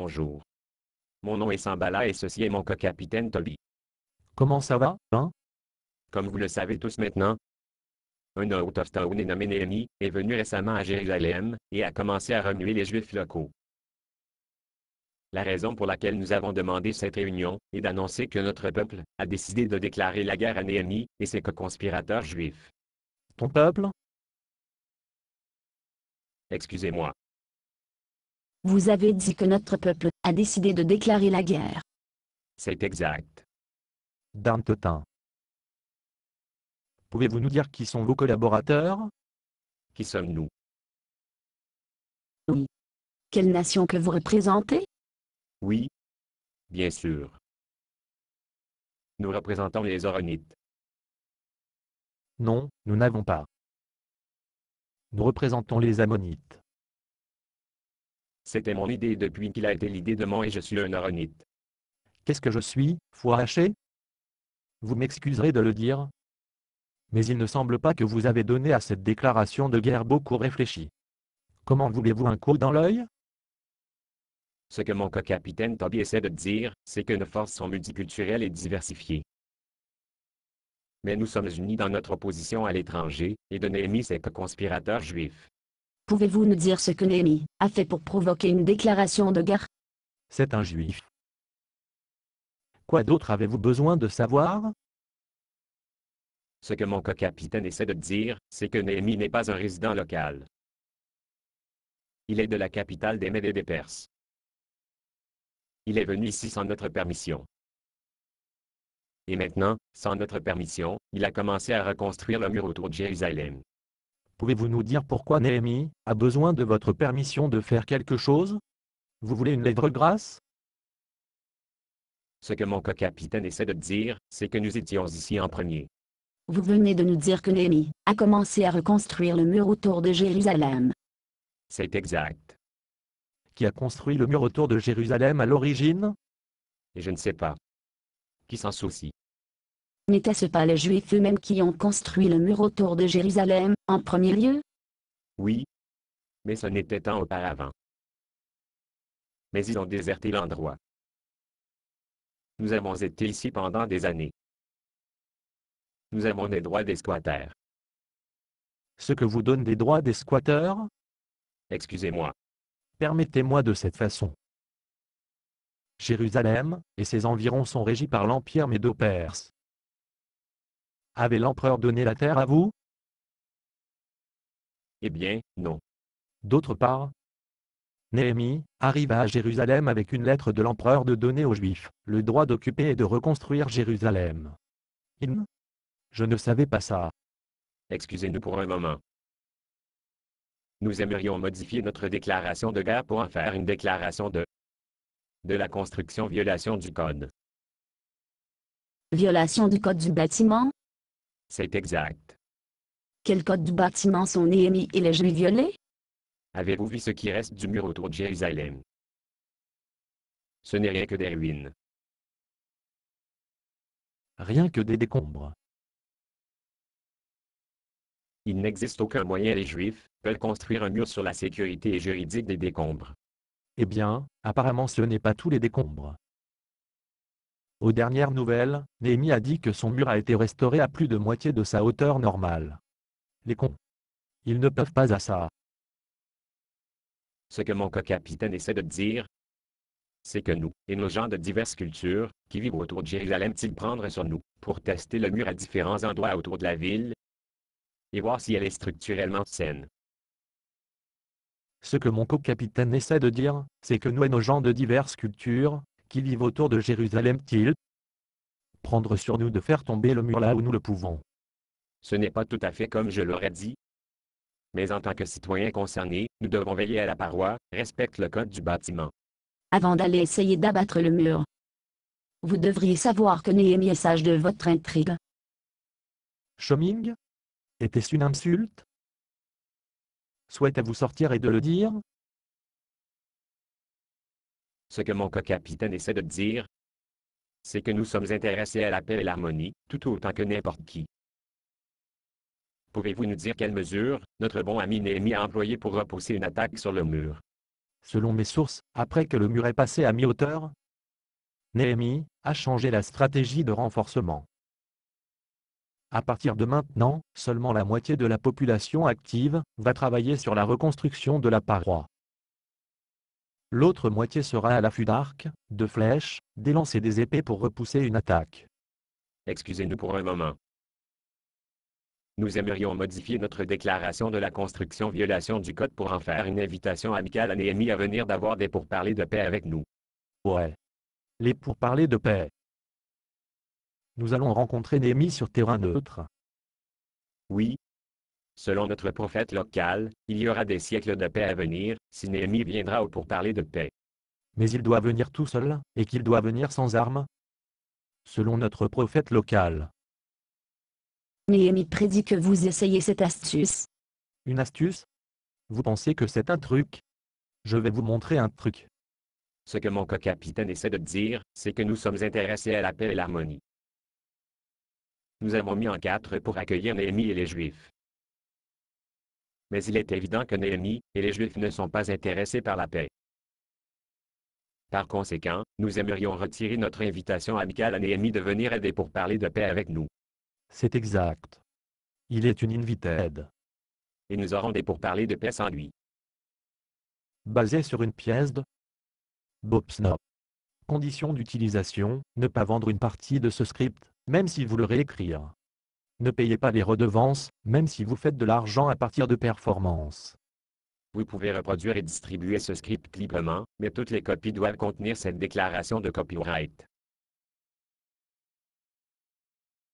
Bonjour. Mon nom est Sambala et ceci est mon co-capitaine Toby. Comment ça va, hein Comme vous le savez tous maintenant, un autre of est nommé Néhémie, est venu récemment à Jérusalem, et a commencé à remuer les Juifs locaux. La raison pour laquelle nous avons demandé cette réunion est d'annoncer que notre peuple a décidé de déclarer la guerre à Néhémie et ses co-conspirateurs juifs. Ton peuple Excusez-moi, vous avez dit que notre peuple a décidé de déclarer la guerre. C'est exact. temps. Pouvez-vous nous dire qui sont vos collaborateurs Qui sommes-nous Oui. Quelle nation que vous représentez Oui. Bien sûr. Nous représentons les Oronites. Non, nous n'avons pas. Nous représentons les Ammonites. C'était mon idée depuis qu'il a été l'idée de moi et je suis un aronite. Qu'est-ce que je suis, fou haché? Vous m'excuserez de le dire. Mais il ne semble pas que vous avez donné à cette déclaration de guerre beaucoup réfléchi. Comment voulez-vous un coup dans l'œil Ce que mon co-capitaine Toby essaie de dire, c'est que nos forces sont multiculturelles et diversifiées. Mais nous sommes unis dans notre opposition à l'étranger, et de Néhémie ses co-conspirateurs juifs. Pouvez-vous nous dire ce que Néhémie a fait pour provoquer une déclaration de guerre C'est un juif. Quoi d'autre avez-vous besoin de savoir Ce que mon co-capitaine essaie de dire, c'est que Néhémie n'est pas un résident local. Il est de la capitale des Médés des Perses. Il est venu ici sans notre permission. Et maintenant, sans notre permission, il a commencé à reconstruire le mur autour de Jérusalem. Pouvez-vous nous dire pourquoi Néhémie a besoin de votre permission de faire quelque chose Vous voulez une lettre grâce? Ce que mon co-capitaine essaie de dire, c'est que nous étions ici en premier. Vous venez de nous dire que Néhémie a commencé à reconstruire le mur autour de Jérusalem. C'est exact. Qui a construit le mur autour de Jérusalem à l'origine Je ne sais pas. Qui s'en soucie nétaient ce pas les Juifs eux-mêmes qui ont construit le mur autour de Jérusalem, en premier lieu Oui. Mais ce n'était un auparavant. Mais ils ont déserté l'endroit. Nous avons été ici pendant des années. Nous avons des droits des Ce que vous donne des droits des Excusez-moi. Permettez-moi de cette façon. Jérusalem et ses environs sont régis par l'Empire Médopers. Avait l'empereur donné la terre à vous Eh bien, non. D'autre part, Néhémie arriva à Jérusalem avec une lettre de l'empereur de donner aux Juifs le droit d'occuper et de reconstruire Jérusalem. Je ne savais pas ça. Excusez-nous pour un moment. Nous aimerions modifier notre déclaration de guerre pour en faire une déclaration de de la construction violation du code. Violation du code du bâtiment, c'est exact. Quel code du bâtiment sont Néhémie et les Juifs violés? Avez-vous vu ce qui reste du mur autour de Jérusalem? Ce n'est rien que des ruines. Rien que des décombres. Il n'existe aucun moyen les Juifs peuvent construire un mur sur la sécurité juridique des décombres. Eh bien, apparemment ce n'est pas tous les décombres. Aux dernières nouvelles, Nemi a dit que son mur a été restauré à plus de moitié de sa hauteur normale. Les cons. Ils ne peuvent pas à ça. Ce que mon co-capitaine essaie de dire, c'est que nous, et nos gens de diverses cultures, qui vivent autour de Jérusalem, ils prendre sur nous, pour tester le mur à différents endroits autour de la ville, et voir si elle est structurellement saine. Ce que mon co-capitaine essaie de dire, c'est que nous et nos gens de diverses cultures, qui vivent autour de Jérusalem-t-il prendre sur nous de faire tomber le mur là où nous le pouvons Ce n'est pas tout à fait comme je l'aurais dit. Mais en tant que citoyens concernés, nous devons veiller à la paroi, respecte le code du bâtiment. Avant d'aller essayer d'abattre le mur, vous devriez savoir que Néhémie est sage de votre intrigue. Choming Était-ce une insulte Souhaitez-vous sortir et de le dire ce que mon co-capitaine essaie de dire, c'est que nous sommes intéressés à la paix et l'harmonie, tout autant que n'importe qui. Pouvez-vous nous dire quelles mesures notre bon ami Néhémie a employé pour repousser une attaque sur le mur Selon mes sources, après que le mur est passé à mi-hauteur, Néhémie a changé la stratégie de renforcement. À partir de maintenant, seulement la moitié de la population active va travailler sur la reconstruction de la paroi. L'autre moitié sera à l'affût d'arcs, de flèches, des lances et des épées pour repousser une attaque. Excusez-nous pour un moment. Nous aimerions modifier notre déclaration de la construction violation du code pour en faire une invitation amicale à Néhémie à venir d'avoir des pourparlers de paix avec nous. Ouais. Les pourparlers de paix. Nous allons rencontrer Néhémie sur terrain neutre. Oui, Selon notre prophète local, il y aura des siècles de paix à venir, si Néhémie viendra pour parler de paix. Mais il doit venir tout seul, et qu'il doit venir sans armes Selon notre prophète local. Néhémie prédit que vous essayez cette astuce. Une astuce Vous pensez que c'est un truc Je vais vous montrer un truc. Ce que mon co-capitaine essaie de dire, c'est que nous sommes intéressés à la paix et l'harmonie. Nous avons mis en quatre pour accueillir Néhémie et les Juifs mais il est évident que Néhémie et les Juifs ne sont pas intéressés par la paix. Par conséquent, nous aimerions retirer notre invitation amicale à Néhémie de venir aider pour parler de paix avec nous. C'est exact. Il est une invitée. Et nous aurons des pourparlers de paix sans lui. Basé sur une pièce de Bobsnop. Condition d'utilisation, ne pas vendre une partie de ce script, même si vous le réécrire. Ne payez pas les redevances, même si vous faites de l'argent à partir de performances. Vous pouvez reproduire et distribuer ce script librement, mais toutes les copies doivent contenir cette déclaration de copyright.